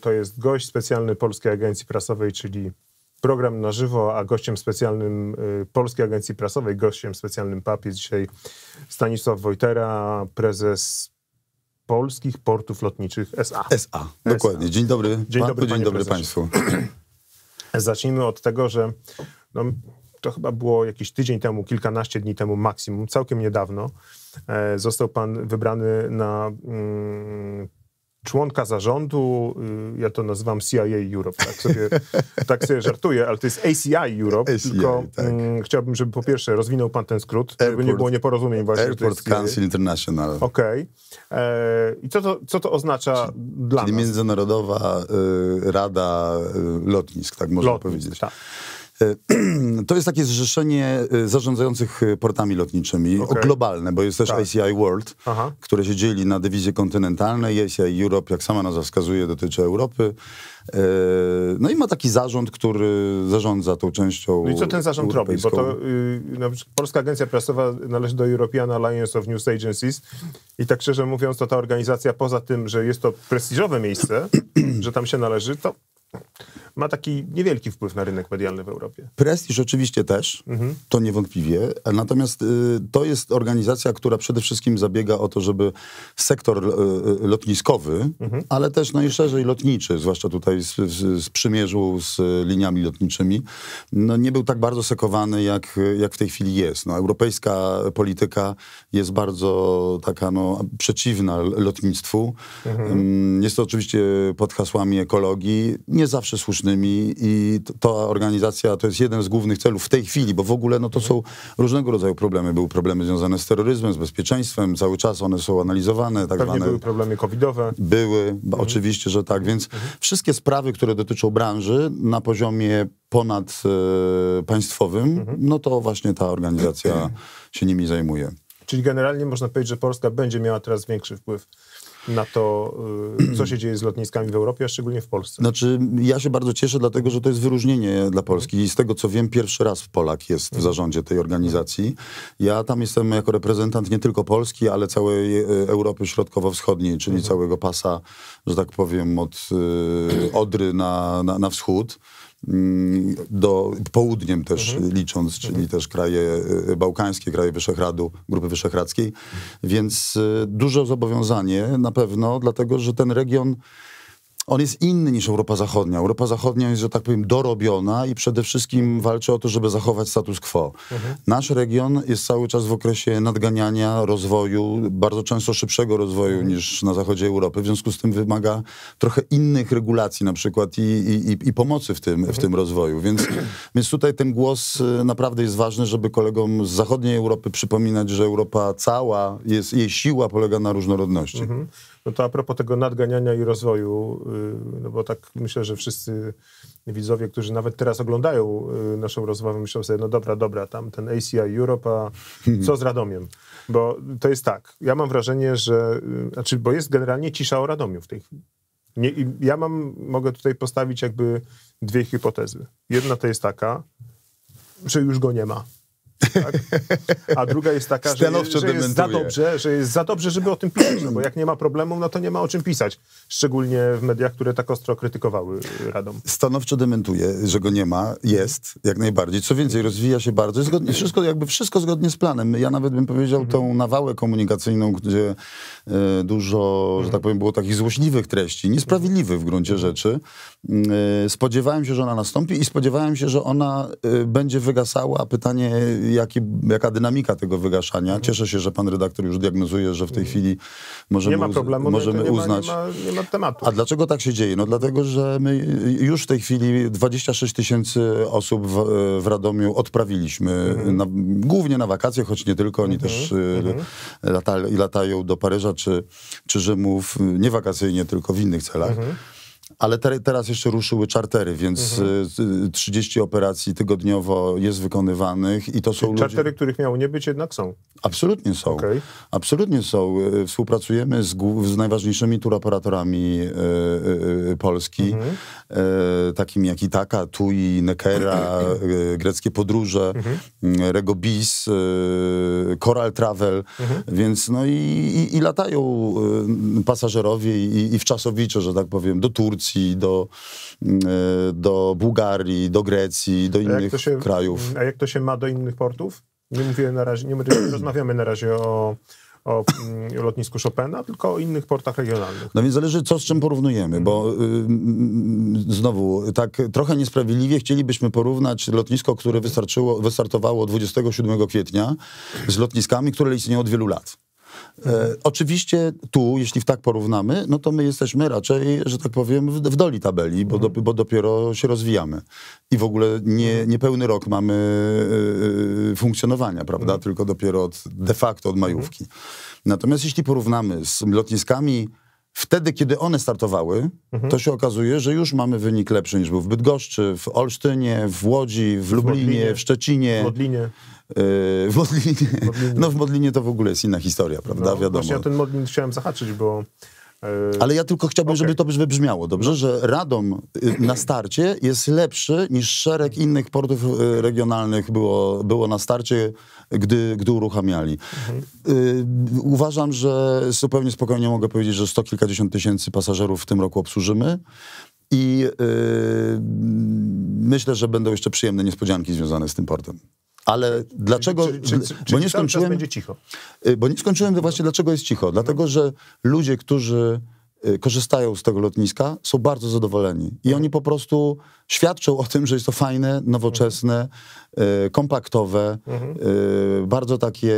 To jest gość specjalny Polskiej Agencji Prasowej, czyli program na żywo, a gościem specjalnym y, Polskiej Agencji Prasowej, gościem specjalnym PAP jest dzisiaj Stanisław Wojtera, prezes Polskich Portów Lotniczych SA. SA, dokładnie. Dzień dobry. Dzień dobry, Dzień dobry Państwu. Zacznijmy od tego, że no, to chyba było jakiś tydzień temu, kilkanaście dni temu maksimum, całkiem niedawno, e, został pan wybrany na mm, członka zarządu, y, ja to nazywam CIA Europe, tak sobie, tak sobie żartuję, ale to jest ACI Europe, ACI, tylko tak. m, mm, chciałbym, żeby po pierwsze rozwinął pan ten skrót, Airport, żeby nie było nieporozumień właśnie. Airport Council International. Okej. Okay. E, I co to, co to oznacza czyli, dla czyli nas? Międzynarodowa y, Rada y, Lotnisk, tak można lotnisk, powiedzieć. Tak. E, to jest takie zrzeszenie e, zarządzających e, portami lotniczymi, okay. globalne, bo jest też tak. ICI World, Aha. które się dzieli na dywizje kontynentalne. ICI Europe, jak sama nazwa wskazuje, dotyczy Europy. No i ma taki zarząd, który zarządza tą częścią. No i co ten zarząd robi? Bo to yy, Polska Agencja Prasowa należy do European Alliance of News Agencies i tak szczerze mówiąc, to ta organizacja poza tym, że jest to prestiżowe miejsce, że tam się należy, to ma taki niewielki wpływ na rynek medialny w Europie. Prestiż oczywiście też, mhm. to niewątpliwie. Natomiast y, to jest organizacja, która przede wszystkim zabiega o to, żeby sektor y, y lotniskowy, mhm. ale też najszerzej no, lotniczy, zwłaszcza tutaj z, z, z, przymierzu z liniami lotniczymi, no, nie był tak bardzo sekowany, jak, jak w tej chwili jest. No, europejska polityka jest bardzo taka no, przeciwna lotnictwu. Mhm. Mm, jest to oczywiście pod hasłami ekologii, nie zawsze słuszne różnymi i ta organizacja to jest jeden z głównych celów w tej chwili, bo w ogóle no to są różnego rodzaju problemy. Były problemy związane z terroryzmem, z bezpieczeństwem, cały czas one są analizowane. Tak Pewnie zwane... były problemy covidowe. Były, mhm. oczywiście, że tak, więc mhm. wszystkie sprawy, które dotyczą branży na poziomie ponad e, państwowym, mhm. no to właśnie ta organizacja się nimi zajmuje. Czyli generalnie można powiedzieć, że Polska będzie miała teraz większy wpływ na to, y, co się dzieje z lotniskami w Europie, a szczególnie w Polsce? Znaczy, ja się bardzo cieszę, dlatego że to jest wyróżnienie dla Polski. I z tego, co wiem, pierwszy raz Polak jest w zarządzie tej organizacji. Ja tam jestem jako reprezentant nie tylko Polski, ale całej e, Europy Środkowo-Wschodniej, czyli mhm. całego pasa, że tak powiem, od y, Odry na, na, na wschód do, południem też mhm. licząc, czyli mhm. też kraje e, bałkańskie, kraje Wyszehradu, Grupy Wyszehradzkiej, więc e, dużo zobowiązanie na pewno, dlatego że ten region on jest inny niż Europa Zachodnia. Europa Zachodnia jest, że tak powiem, dorobiona i przede wszystkim walczy o to, żeby zachować status quo. Mhm. Nasz region jest cały czas w okresie nadganiania, rozwoju, bardzo często szybszego rozwoju mhm. niż na zachodzie Europy, w związku z tym wymaga trochę innych regulacji na przykład i, i, i pomocy w tym, w mhm. tym rozwoju. Więc, więc tutaj ten głos y, naprawdę jest ważny, żeby kolegom z zachodniej Europy przypominać, że Europa cała, jest, jej siła polega na różnorodności. Mhm. No to a propos tego nadganiania i rozwoju, y, no bo tak myślę, że wszyscy widzowie, którzy nawet teraz oglądają y, naszą rozmowę, myślą sobie, no dobra, dobra, tam ten ACI Europa, co z Radomiem? Bo to jest tak, ja mam wrażenie, że, y, znaczy, bo jest generalnie cisza o Radomiu w tej chwili. Nie, ja mam, mogę tutaj postawić jakby dwie hipotezy. Jedna to jest taka, że już go nie ma tak? A druga jest taka, że, jest, że jest za dobrze, że jest za dobrze, żeby o tym pisać, no bo jak nie ma problemu, no to nie ma o czym pisać. Szczególnie w mediach, które tak ostro krytykowały y, Radom. Stanowczo dementuje, że go nie ma. Jest, jak najbardziej. Co więcej, rozwija się bardzo. Zgodnie, wszystko, jakby wszystko zgodnie z planem. Ja nawet bym powiedział mhm. tą nawałę komunikacyjną, gdzie y, dużo, mhm. że tak mhm. powiem, było takich złośliwych treści, niesprawiedliwych w gruncie mhm. rzeczy. Y, spodziewałem się, że ona nastąpi i spodziewałem się, że ona y, będzie wygasała. A Pytanie, jak jaki, jaka dynamika tego wygaszania. Cieszę się, że pan redaktor już diagnozuje, że w tej chwili możemy, nie ma problemu, no możemy nie uznać. Ma, nie, ma, nie ma tematu. A dlaczego tak się dzieje? No dlatego, że my już w tej chwili 26 tysięcy osób w, w, Radomiu odprawiliśmy, mhm. na, głównie na wakacje, choć nie tylko, oni mhm. też y, mhm. Lata, latają do Paryża czy, czy Rzymów, nie wakacyjnie, tylko w innych celach. Mhm. Ale te, teraz jeszcze ruszyły czartery, więc mhm. 30 y, operacji tygodniowo jest wykonywanych i to Czyli są ludzie... Czartery, których miało nie być, jednak są. Absolutnie są. Okay. Absolutnie są. Y, współpracujemy z, z najważniejszymi turoperatorami y, y, y, Polski, mhm. y, takimi jak Itaka, Tui, Nekera, mhm. greckie podróże, mhm. Regobis, Coral Travel, mhm. więc no i, i, i latają pasażerowie i, i czasowicze, że tak powiem, do Turcji, Turcji, do, mm, e, do Bułgarii, do Grecji, do innych a się, krajów. A jak to się ma do innych portów? Nie mówię na razie, nie, rozmawiamy na razie o o mm, lotnisku Chopina, tylko o innych portach regionalnych. No więc zależy, co z czym porównujemy, bo y, y, y znowu, tak trochę niesprawiedliwie chcielibyśmy porównać lotnisko, które wystarczyło, wystartowało 27 kwietnia z lotniskami, które istnieją od wielu lat. E, oczywiście tu, jeśli tak porównamy, no to my jesteśmy raczej, że tak powiem, w, w doli tabeli, bo, do, bo dopiero się rozwijamy. I w ogóle nie, niepełny rok mamy y, funkcjonowania, prawda? Mhm. Tylko dopiero od, de facto od majówki. Mhm. Natomiast jeśli porównamy z lotniskami Wtedy, kiedy one startowały, mhm. to się okazuje, że już mamy wynik lepszy niż był w Bydgoszczy, w Olsztynie, w Łodzi, w, w Lublinie, Modlinie. w Szczecinie. W Modlinie. Yy, w Modlinie. Modlinie. No w Modlinie to w ogóle jest inna historia, prawda? No, Wiadomo. Właśnie o ten Modlin chciałem zahaczyć, bo E, Ale ja tylko chciałbym, okay. żeby to wybrzmiało, dobrze? No. Że Radom y, na starcie jest lepszy niż szereg innych portów y, regionalnych było, było na starcie, gdy, gdy uruchamiali. Mhm. Y, uważam, że zupełnie spokojnie mogę powiedzieć, że sto kilkadziesiąt tysięcy pasażerów w tym roku obsłużymy. I yy, myślę, że będą jeszcze przyjemne niespodzianki związane z tym portem. Ale e, dlaczego... Czyli, czyli, czyli, bo nie skończyłem... będzie cicho. Bo nie skończyłem właśnie, dlaczego jest cicho. Dlatego, że ludzie, którzy e, korzystają z tego lotniska, są bardzo zadowoleni. I mhm. oni po prostu świadczą o tym, że jest to fajne, nowoczesne, mhm. e, kompaktowe, mhm. bardzo takie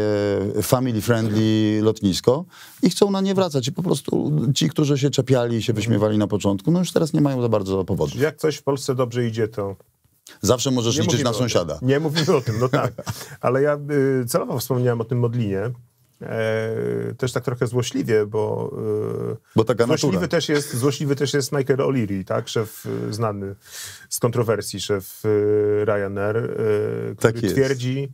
family friendly lotnisko i chcą na nie wracać. I po prostu ci, którzy się czepiali i się wyśmiewali na początku, no już teraz nie mają za bardzo powodów. Jak coś w Polsce dobrze idzie, to Zawsze możesz nie liczyć na sąsiada. Nie mówimy o tym, no tak. Ale ja y, celowo wspomniałem o tym Modlinie. E, też tak trochę złośliwie, bo, e, bo taka złośliwy, też jest, złośliwy też jest Michael O'Leary, tak? szef y, znany z kontrowersji, szef y, Ryanair, e, który tak twierdzi,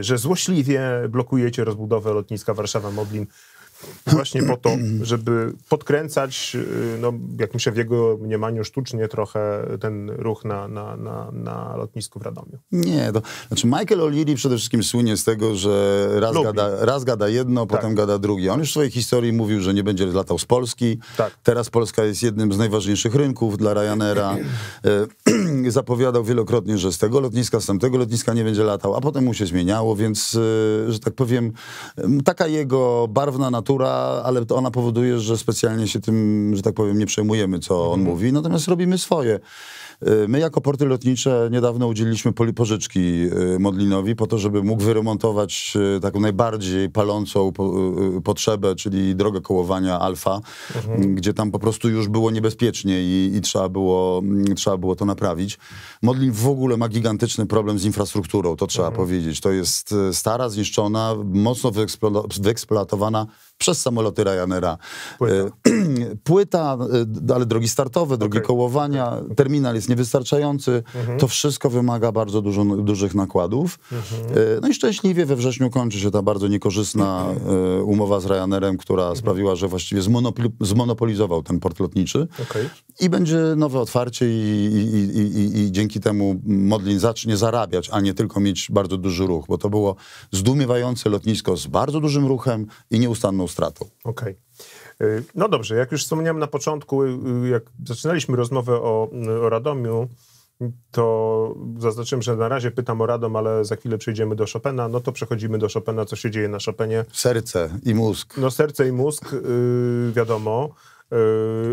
że złośliwie blokujecie rozbudowę lotniska Warszawa-Modlin właśnie po to, żeby podkręcać, y, no, jak myślę, w jego mniemaniu sztucznie trochę ten ruch na, na, na, na lotnisku w Radomiu. Nie, to znaczy Michael O'Leary przede wszystkim słynie z tego, że raz, gada, raz gada jedno, tak. potem gada drugie. On już w swojej historii mówił, że nie będzie latał z Polski. Tak. Teraz Polska jest jednym z najważniejszych rynków dla Ryanaira. E, zapowiadał wielokrotnie, że z tego lotniska, z tamtego lotniska nie będzie latał, a potem mu się zmieniało, więc, e, że tak powiem, taka jego barwna natura natura, ale to ona powoduje, że specjalnie się tym, że tak powiem, nie przejmujemy, co on mhm. mówi, natomiast robimy swoje. Y, my jako porty lotnicze niedawno udzieliliśmy pożyczki y, Modlinowi po to, żeby mógł wyremontować y, taką najbardziej palącą potrzebę, czyli drogę kołowania Alfa, mhm. gdzie tam po prostu już było niebezpiecznie i, i, trzeba, było, mm, trzeba było to naprawić. Modlin w ogóle ma gigantyczny problem z infrastrukturą, to trzeba mhm. powiedzieć. To jest stara, zniszczona, mocno wyeksplo wyeksploatowana przez samoloty Ryanaira. Płyta, e, Płyta e, ale drogi startowe, drogi okay. kołowania, tak. terminal jest niewystarczający. Mhm. To wszystko wymaga bardzo dużo, dużych nakładów. Mhm. E, no i szczęśliwie we wrześniu kończy się ta bardzo niekorzystna mhm. umowa z Ryanerem która mhm. sprawiła, że właściwie zmonopolizował ten port lotniczy. Okay. I będzie nowe otwarcie i, i, i, i dzięki temu Modlin zacznie zarabiać, a nie tylko mieć bardzo duży ruch, bo to było zdumiewające lotnisko z bardzo dużym ruchem i nieustanną stratą. Okej. Okay. No dobrze, jak już wspomniałem na początku, y, y, jak zaczynaliśmy rozmowę o, y, o Radomiu, to zaznaczyłem, że na razie pytam o Radom, ale za chwilę przejdziemy do Chopina. No to przechodzimy do Chopina, co się dzieje na Chopinie. Serce i mózg. No serce i mózg, yy, wiadomo.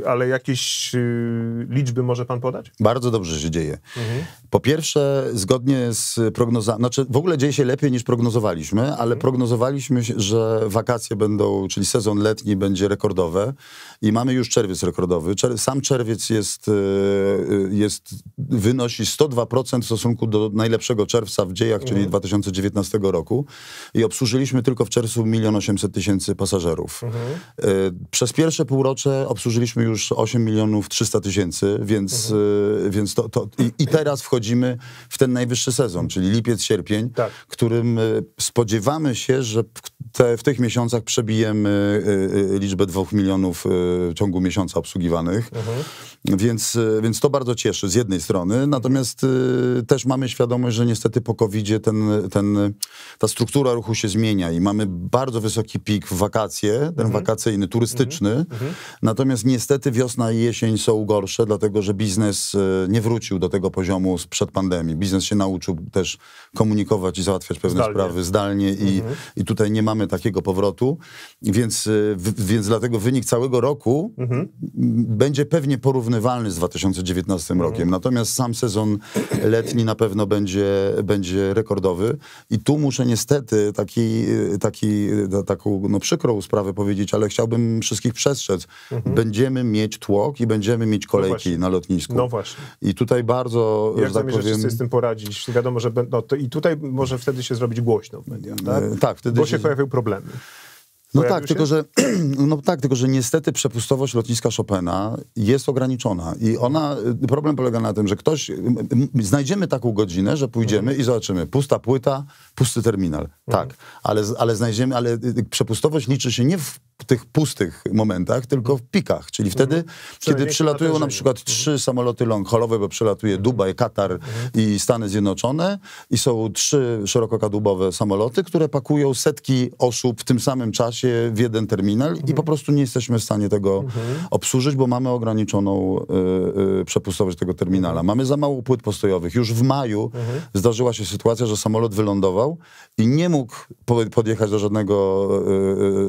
E, ale jakieś y, liczby może pan podać? Bardzo dobrze się dzieje. Mhm. Po pierwsze, zgodnie z prognozami, znaczy w ogóle dzieje się lepiej niż prognozowaliśmy, ale mhm. prognozowaliśmy, że wakacje będą, czyli sezon letni będzie rekordowy i mamy już czerwiec rekordowy. sam czerwiec jest, y, y, jest, wynosi 102% w stosunku do najlepszego czerwca w dziejach, mhm. czyli 2019 roku i obsłużyliśmy tylko w czerwcu 1 800 tysięcy pasażerów. Mhm. Przez pierwsze półrocze ale obsłużyliśmy już 8 milionów 300 tysięcy, więc, mhm. Y, więc to, to i, i, teraz wchodzimy w ten najwyższy sezon, czyli lipiec, sierpień, tak. którym y, spodziewamy się, że w te, w tych miesiącach przebijemy y, y, liczbę dwóch milionów y, w ciągu miesiąca obsługiwanych, mhm. więc, więc to bardzo cieszy z jednej strony, natomiast też mamy świadomość, że niestety po covid ten, ten, ta struktura ruchu się zmienia i mamy bardzo wysoki pik w wakacje, ten mhm. wakacyjny, turystyczny, mhm. mhm. natomiast niestety wiosna i jesień są gorsze, dlatego że biznes nie wrócił do tego poziomu sprzed pandemii. Biznes się nauczył też komunikować i załatwiać pewne zdalnie. sprawy zdalnie i, mhm. i tutaj nie mamy takiego powrotu, więc, y, więc dlatego wynik całego roku mhm. będzie pewnie porównywalny z 2019 mhm. rokiem. Natomiast sam sezon letni na pewno będzie, będzie rekordowy i tu muszę niestety taki, y, taki, y, taką no, przykrą sprawę powiedzieć, ale chciałbym wszystkich przestrzec. Mhm. Będziemy mieć tłok i będziemy mieć kolejki no na lotnisku. No właśnie. I tutaj bardzo, Jak że tak powiem... sobie z tym poradzić? Wiadomo, że... No, to I tutaj może wtedy się zrobić głośno w mediach, tak? E, tak wtedy Bo się, się pojawią problemy. No tak, tylko że, no tak, tylko że niestety przepustowość lotniska Chopina jest ograniczona i ona, y, problem polega na tym, że ktoś, y, znajdziemy taką godzinę, że pójdziemy mhm. i zobaczymy, pusta płyta, pusty terminal, mhm. tak, ale, ale znajdziemy, ale y, przepustowość liczy się nie w tych pustych momentach, tylko w pikach, czyli mhm. wtedy, mhm. kiedy przylatują na przykład mhm. trzy samoloty long long-haulowe, bo przylatuje mhm. Dubaj, Katar mhm. i Stany Zjednoczone i są trzy szerokokadłubowe samoloty, które pakują setki osób w tym samym czasie w jeden terminal i mhm. po prostu nie jesteśmy w stanie tego obsłużyć, bo mamy ograniczoną y, y, przepustowość tego terminala. Mamy za mało płyt postojowych. Już w maju zdarzyła się sytuacja, że samolot wylądował i nie mógł podjechać do żadnego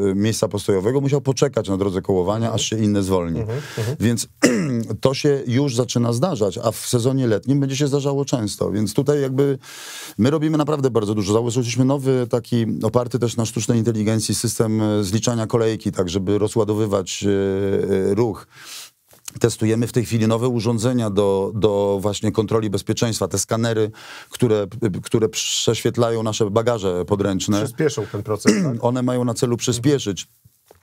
y, y, y miejsca postojowego, musiał poczekać na drodze kołowania, mhm. aż się inne zwolni. Mhm, mhm. Więc to się już zaczyna zdarzać, a w sezonie letnim będzie się zdarzało często. Więc tutaj jakby my robimy naprawdę bardzo dużo. Założyliśmy nowy taki oparty też na sztucznej inteligencji system e, zliczania kolejki, tak żeby rozładowywać e, e, ruch. Testujemy w tej chwili nowe urządzenia do, do właśnie kontroli bezpieczeństwa, te skanery, które, które prześwietlają nasze bagaże podręczne. Przyspieszą ten proces. Tak? One mają na celu przyspieszyć.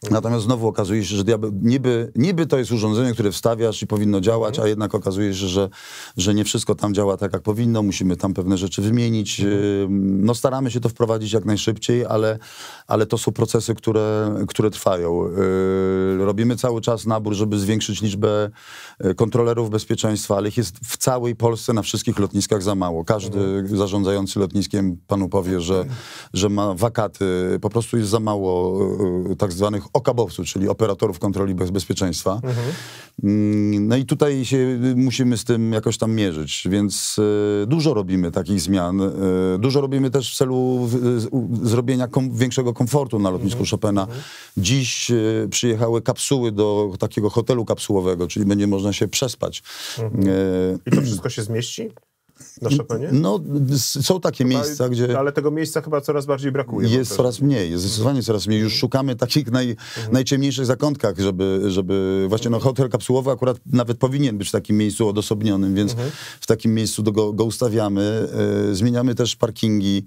Natomiast znowu okazuje się, że diabeł, niby, niby to jest urządzenie, które wstawiasz i powinno działać, mhm. a jednak okazuje się, że, że nie wszystko tam działa tak, jak powinno. Musimy tam pewne rzeczy wymienić. Mhm. No staramy się to wprowadzić jak najszybciej, ale, ale to są procesy, które, które trwają. Yy, robimy cały czas nabór, żeby zwiększyć liczbę y, kontrolerów bezpieczeństwa, ale ich jest w całej Polsce na wszystkich lotniskach za mało. Każdy mhm. zarządzający lotniskiem panu powie, że, że ma wakaty. Po prostu jest za mało y, y, tak zwanych okabowców, czyli operatorów kontroli bezpieczeństwa. Mhm. Mm, no i tutaj się y, musimy z tym jakoś tam mierzyć, więc y, dużo robimy takich zmian. Y, dużo robimy też w celu zrobienia kom większego komfortu na lotnisku mhm. Chopina. Mhm. Dziś przyjechały kapsuły do takiego hotelu kapsułowego, czyli będzie można się przespać. Mhm. I to wszystko się zmieści? Nasze panie? No, są takie chyba, miejsca, gdzie... No, ale tego miejsca chyba coraz bardziej brakuje. Jest no, coraz mniej, jest zdecydowanie coraz mniej. Już szukamy takich naj, mhm. najciemniejszych zakątkach, żeby, żeby... Właśnie no, hotel kapsułowy akurat nawet powinien być w takim miejscu odosobnionym, więc mhm. w takim miejscu go, go ustawiamy. E, zmieniamy też parkingi.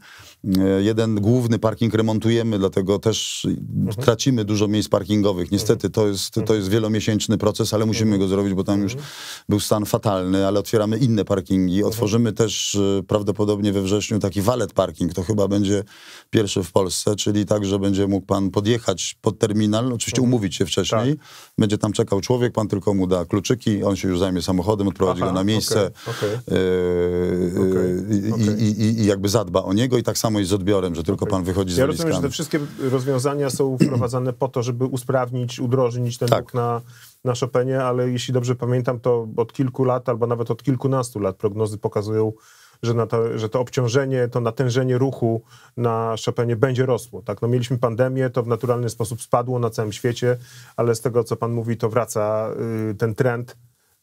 E, jeden główny parking remontujemy, dlatego też mhm. tracimy dużo miejsc parkingowych. Niestety to jest, to mhm. jest wielomiesięczny proces, ale musimy mhm. go zrobić, bo tam już mhm. był stan fatalny, ale otwieramy inne parkingi. Otworzymy też e, prawdopodobnie we wrześniu taki walet parking. To chyba będzie pierwszy w Polsce, czyli tak, że będzie mógł pan podjechać pod terminal, oczywiście umówić się wcześniej. Tak. Będzie tam czekał człowiek, pan tylko mu da kluczyki, on się już zajmie samochodem, odprowadzi Aha, go na miejsce okay, okay. Yy, e, okay, i, i, i jakby zadba o niego i tak samo samo jest z odbiorem, że tylko pan wychodzi z Ja rozumiem, że te wszystkie rozwiązania są wprowadzane po to, żeby usprawnić, udrożnić ten tak. na, na Chopinie, ale jeśli dobrze pamiętam, to od kilku lat albo nawet od kilkunastu lat prognozy pokazują, że, na to, że to obciążenie, to natężenie ruchu na Chopinie będzie rosło. Tak? No mieliśmy pandemię, to w naturalny sposób spadło na całym świecie, ale z tego, co pan mówi, to wraca y, ten trend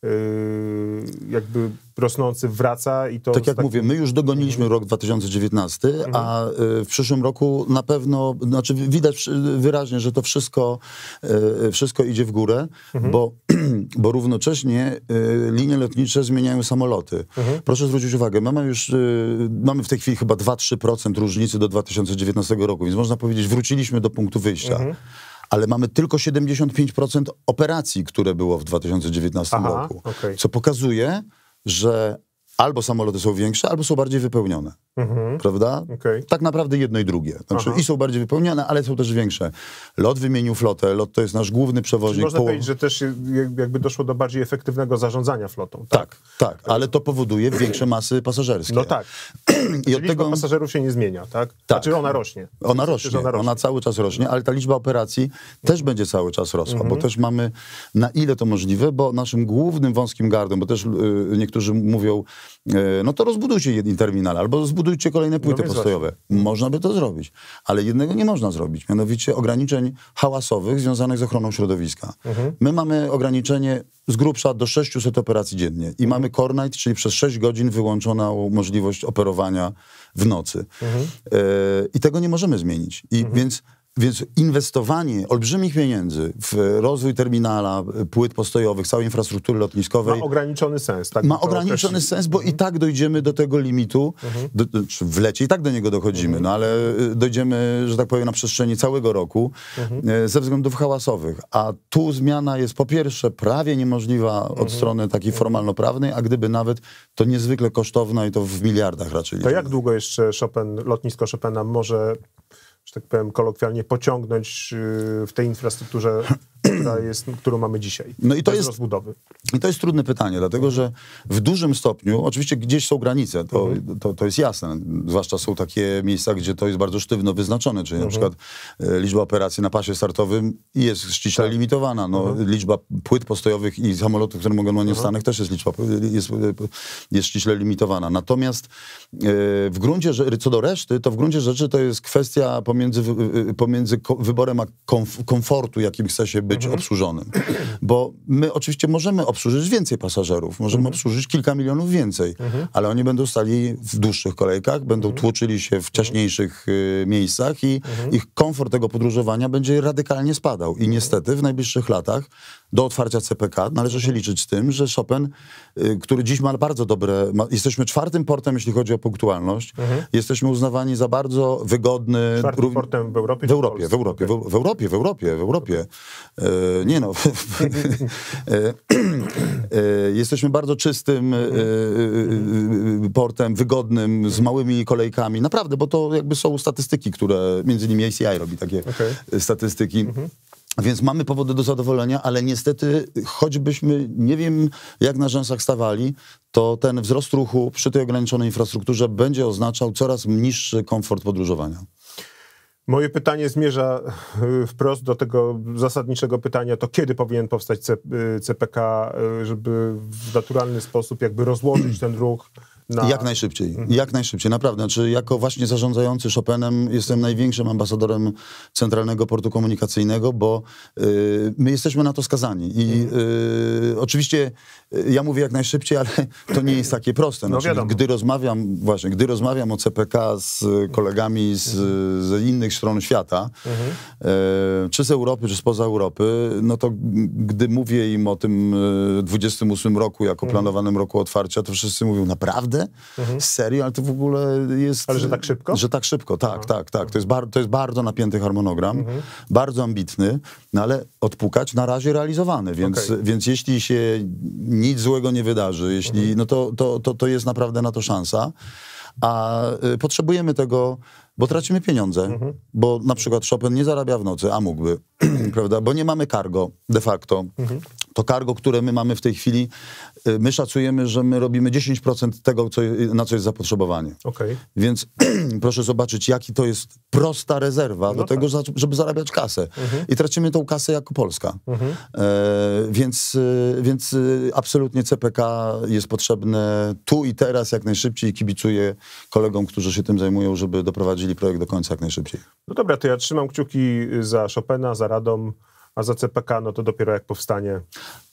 Yy, jakby rosnący wraca i to... Tak jak tak- mówię, my już dogoniliśmy mhm. rok 2019, mhm. a y, w przyszłym roku na pewno, znaczy widać wyraźnie, że to wszystko, y, wszystko idzie w górę, mhm. bo, bo równocześnie y, linie lotnicze zmieniają samoloty. Mhm. Proszę zwrócić uwagę, mamy już, mamy w tej chwili chyba 2-3% różnicy do 2019 roku, więc można powiedzieć, wróciliśmy do punktu wyjścia. Mhm ale mamy tylko 75% operacji, które było w 2019 Aha, roku, okay. co pokazuje, że albo samoloty są większe, albo są bardziej wypełnione. Mhm. Prawda? Okay. Tak naprawdę jedno i drugie. Znaczy, I są bardziej wypełniane, ale są też większe. Lot wymienił flotę. Lot to jest nasz główny przewoźnik. Czyli można po... powiedzieć, że też jakby doszło do bardziej efektywnego zarządzania flotą. Tak, tak, tak ale to powoduje większe masy pasażerskie. No tak. I Czyli od tego pasażerów się nie zmienia, tak? tak. Znaczy ona rośnie. Ona znaczy, rośnie. ona rośnie. Ona cały czas rośnie, ale ta liczba operacji też mhm. będzie cały czas rosła, mhm. bo też mamy na ile to możliwe, bo naszym głównym wąskim gardłem, bo też yy, niektórzy mówią, yy, no to rozbudujcie jeden terminal albo rozbudujcie budujcie kolejne płyty no postojowe. Właśnie. Można by to zrobić, ale jednego nie można zrobić, mianowicie ograniczeń hałasowych związanych z ochroną środowiska. Mhm. My mamy ograniczenie z grubsza do 600 operacji dziennie i mhm. mamy Cornite, czyli przez 6 godzin wyłączoną możliwość operowania w nocy. Mhm. E, I tego nie możemy zmienić. I mhm. więc więc inwestowanie olbrzymich pieniędzy w rozwój terminala, płyt postojowych, całej infrastruktury lotniskowej. Ma ograniczony sens, tak? Ma ograniczony określi. sens, bo mhm. i tak dojdziemy do tego limitu, mhm. do, w lecie i tak do niego dochodzimy, mhm. no ale y, dojdziemy, że tak powiem, na przestrzeni całego roku mhm. y, ze względów hałasowych. A tu zmiana jest po pierwsze prawie niemożliwa od mhm. strony takiej mhm. formalno-prawnej, a gdyby nawet, to niezwykle kosztowna i to w miliardach raczej. To jak długo jeszcze Chopin, lotnisko Chopina może że tak powiem kolokwialnie, pociągnąć y, w tej infrastrukturze która jest, którą mamy dzisiaj. No i to jest rozbudowy. I to jest trudne pytanie, dlatego że w dużym stopniu, oczywiście gdzieś są granice, to, mhm. to, to jest jasne. Zwłaszcza są takie miejsca, gdzie to jest bardzo sztywno wyznaczone, czyli mhm. na przykład e, liczba operacji na pasie startowym jest ściśle tak. limitowana. No, mhm. Liczba płyt postojowych i samolotów, które mogą na nie w mhm. Stanach, też jest liczba, jest, e, jest ściśle limitowana. Natomiast e, w gruncie, co do reszty, to w gruncie rzeczy to jest kwestia pomiędzy, pomiędzy wyborem a komfortu, jakim chce się być mhm. obsłużonym. Bo my oczywiście możemy obsłużyć więcej pasażerów, możemy mhm. obsłużyć kilka milionów więcej, mhm. ale oni będą stali w dłuższych kolejkach, będą mhm. tłoczyli się w wcześniejszych y, miejscach i mhm. ich komfort tego podróżowania będzie radykalnie spadał. I mhm. niestety w najbliższych latach do otwarcia CPK należy się liczyć z tym, że Chopin, y, który dziś ma bardzo dobre, ma, jesteśmy czwartym portem, jeśli chodzi o punktualność, jesteśmy uznawani za bardzo wygodny... Czwartym portem w Europie? W Europie, w Europie, w Europie, w Europie, w Europie. E, nie no, e, e, jesteśmy bardzo czystym portem, wygodnym, z małymi kolejkami. Naprawdę, bo to jakby są statystyki, które między innymi ACI robi takie okay. statystyki. Mhm. Więc mamy powody do zadowolenia, ale niestety, choćbyśmy nie wiem, jak na rzęsach stawali, to ten wzrost ruchu przy tej ograniczonej infrastrukturze będzie oznaczał coraz niższy komfort podróżowania. Moje pytanie zmierza e, wprost do tego zasadniczego pytania, to kiedy powinien powstać CPK, y, e, żeby w naturalny sposób jakby rozłożyć ten ruch na... Jak najszybciej, mhm. jak najszybciej, naprawdę. Znaczy, jako właśnie zarządzający Chopinem jestem największym ambasadorem Centralnego Portu Komunikacyjnego, bo y, my jesteśmy na to skazani. I mhm. y, oczywiście y, ja mówię jak najszybciej, ale to nie jest takie proste. No znaczy, no gdy rozmawiam, właśnie, gdy rozmawiam o CPK z kolegami z, mhm. z innych stron świata, mhm. y, czy z Europy, czy spoza Europy, no to gdy mówię im o tym 28 y, roku jako planowanym roku otwarcia, to wszyscy mówią, naprawdę? mhm. z serii, ale to w ogóle jest... Ale że tak szybko? Że tak szybko, tak, mhm. tak, tak. To jest, bar, to jest bardzo napięty harmonogram, mhm. bardzo ambitny, no ale odpukać na razie realizowany, więc, okay. więc jeśli się nic złego nie wydarzy, jeśli, mhm. no to, to, to, to jest naprawdę na to szansa. A y, potrzebujemy tego bo tracimy pieniądze, mhm. bo na przykład Chopin nie zarabia w nocy, a mógłby, prawda, bo nie mamy cargo de facto. Mhm. To cargo, które my mamy w tej chwili, y, my szacujemy, że my robimy 10% tego, co, na co jest zapotrzebowanie. Okay. Więc proszę zobaczyć, jaki to jest prosta rezerwa no do tak. tego, żeby zarabiać kasę. Mhm. I tracimy tą kasę jako Polska. Mhm. E, więc, y, więc y, absolutnie CPK jest potrzebne tu i teraz jak najszybciej i kibicuję kolegom, którzy się tym zajmują, żeby doprowadzili projekt do końca jak najszybciej. No dobra, to ja trzymam kciuki za Chopina, za Radom a za CPK no to dopiero jak powstanie.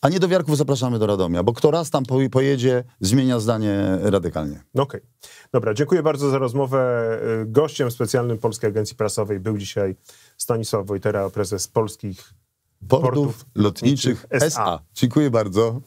A niedowiarków zapraszamy do Radomia, bo kto raz tam pojedzie, zmienia zdanie radykalnie. No okej. Okay. Dobra, dziękuję bardzo za rozmowę. Y, gościem specjalnym Polskiej Agencji Prasowej był dzisiaj Stanisław Wojtera, prezes Polskich Portów, Portów Lotniczych, SA. SA. Dziękuję bardzo.